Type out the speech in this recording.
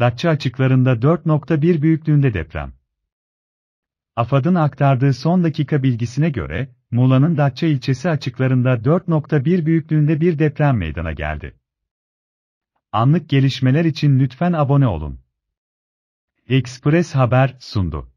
Datça açıklarında 4.1 büyüklüğünde deprem. AFAD'ın aktardığı son dakika bilgisine göre, Muğla'nın Datça ilçesi açıklarında 4.1 büyüklüğünde bir deprem meydana geldi. Anlık gelişmeler için lütfen abone olun. Express Haber sundu.